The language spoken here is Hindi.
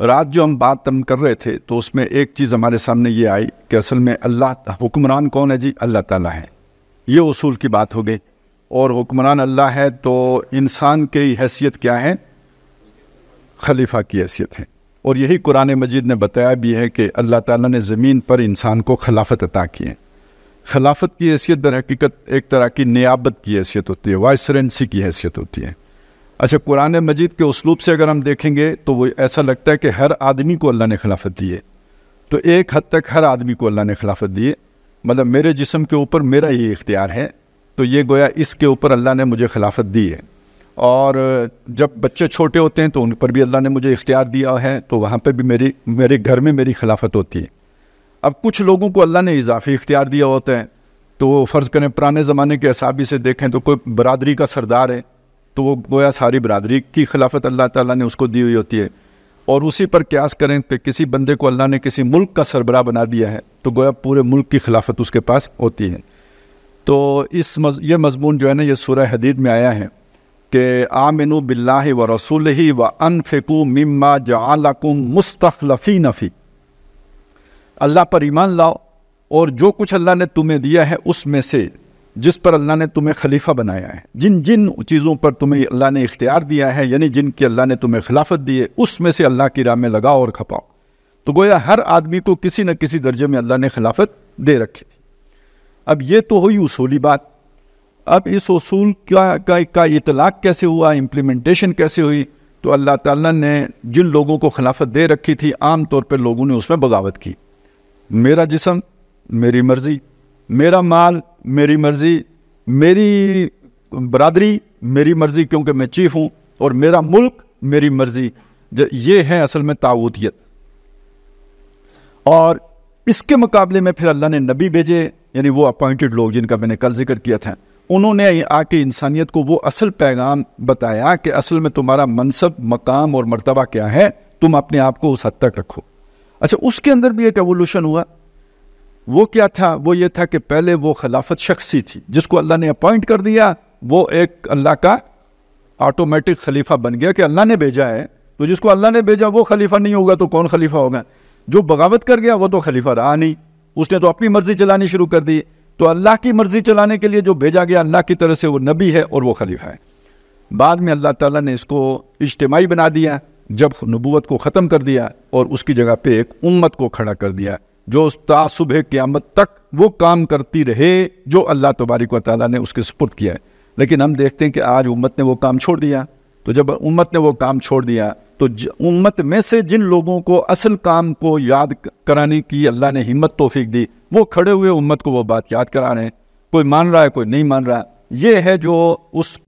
रात जो हम बात तम कर रहे थे तो उसमें एक चीज़ हमारे सामने ये आई कि असल में अल्लाह हुक्मरान कौन है जी अल्लाह ताला है ये उसूल की बात हो गई और हुक्मरान अल्लाह है तो इंसान की हैसियत क्या है खलीफा की हैसियत है और यही कुरान मजीद ने बताया भी है कि अल्लाह ताला ने ज़मीन पर इंसान को खिलाफत अता की है खिलाफत की हैसियत दर हकीकत एक तरह की नियाबत की हैसियत होती है वायसरेंसी की हैसियत होती है अच्छा कुरान मजीद के उसलूब से अगर हम देखेंगे तो वो ऐसा लगता है कि हर आदमी को अल्लाह ने खिलाफत दी है तो एक हद तक हर आदमी को अल्लाह ने खिलाफत दी है मतलब मेरे जिसम के ऊपर मेरा ही इख्तियार है तो ये गोया इसके ऊपर अल्लाह ने मुझे खिलाफत दी है और जब बच्चे छोटे होते हैं तो उन पर भी अल्लाह ने मुझे इख्तियार दिया है तो वहाँ पर भी मेरी मेरे घर में मेरी खिलाफत होती है अब कुछ लोगों को अल्लाह ने इजाफी इख्तियार दिया होता है तो फ़र्ज़ करें पुराने ज़माने के हिसाब से देखें तो कोई बरदरी का सरदार है तो वो गोया सारी बरदरी की खिलाफत अल्लाह ताला ने उसको दी हुई होती है और उसी पर क्यास करें कि किसी बंदे को अल्लाह ने किसी मुल्क का सरबराह बना दिया है तो गोया पूरे मुल्क की खिलाफत उसके पास होती है तो इस मज, ये मजमून जो है ना ये सूर्य हदीद में आया है कि आमिनु बिल्ला व रसूल ही व फेकू मम्मा जाकुम मुस्तफलफ़ी नफ़ी अल्लाह पर ईमान लाओ और जो कुछ अल्लाह ने तुम्हें दिया है उसमें से जिस पर अल्लाह ने तुम्हें खलीफा बनाया है जिन जिन चीज़ों पर तुम्हें अल्लाह ने इख्तियार दिया है यानी जिनके अल्लाह ने तुम्हें खिलाफत दी है उसमें से अल्लाह की राह में लगाओ और खपाओ तो गोया हर आदमी को किसी न किसी दर्जे में अल्लाह ने खिलाफत दे रखी थी अब ये तो हुई उसूली बात अब इस असूल का, का, का इतलाक़ कैसे हुआ इम्प्लीमेंटेशन कैसे हुई तो अल्लाह ताला ने जिन लोगों को खिलाफत दे रखी थी आम तौर पर लोगों ने उसमें बगावत की मेरा जिसम मेरी मर्ज़ी मेरा माल मेरी मर्ज़ी मेरी बरदरी मेरी मर्ज़ी क्योंकि मैं चीफ हूँ और मेरा मुल्क मेरी मर्ज़ी ये है असल में ताऊतियत और इसके मुकाबले में फिर अल्लाह ने नबी भेजे यानी वो अपॉइंटेड लोग जिनका मैंने कल जिक्र किया था उन्होंने आके इंसानियत को वो असल पैगाम बताया कि असल में तुम्हारा मनसब मकाम और मर्तबा क्या है तुम अपने आप को उस हद तक रखो अच्छा उसके अंदर भी एक एवोल्यूशन हुआ वो क्या था वो ये था कि पहले वो खिलाफत शख्सी थी जिसको अल्लाह ने अपॉइंट कर दिया वो एक अल्लाह का ऑटोमेटिक खलीफा बन गया कि अल्लाह ने भेजा है तो जिसको अल्लाह ने भेजा वो खलीफा नहीं होगा तो कौन खलीफा होगा जो बगावत कर गया वो तो खलीफा रहा नहीं उसने तो अपनी मर्ज़ी चलानी शुरू कर दी तो अल्लाह की मर्ज़ी चलाने के लिए जो भेजा गया अल्लाह की तरफ से वो नबी है और वो खलीफा है बाद में अल्लाह ताला ने इसको इज्तमाही बना दिया जब नबूत को ख़त्म कर दिया और उसकी जगह पे एक उम्मत को खड़ा कर दिया जो सुबह क़्यामत तक वो काम करती रहे जो अल्लाह तबारक व ताली ने उसके सपुर्द किया है लेकिन हम देखते हैं कि आज उम्मत ने वो काम छोड़ दिया तो जब उम्मत ने वो काम छोड़ दिया तो उम्मत में से जिन लोगों को असल काम को याद कराने की अल्लाह ने हिम्मत तोफीक दी वो खड़े हुए उम्मत को वो बात याद करा रहे हैं कोई मान रहा है कोई नहीं मान रहा ये है जो उस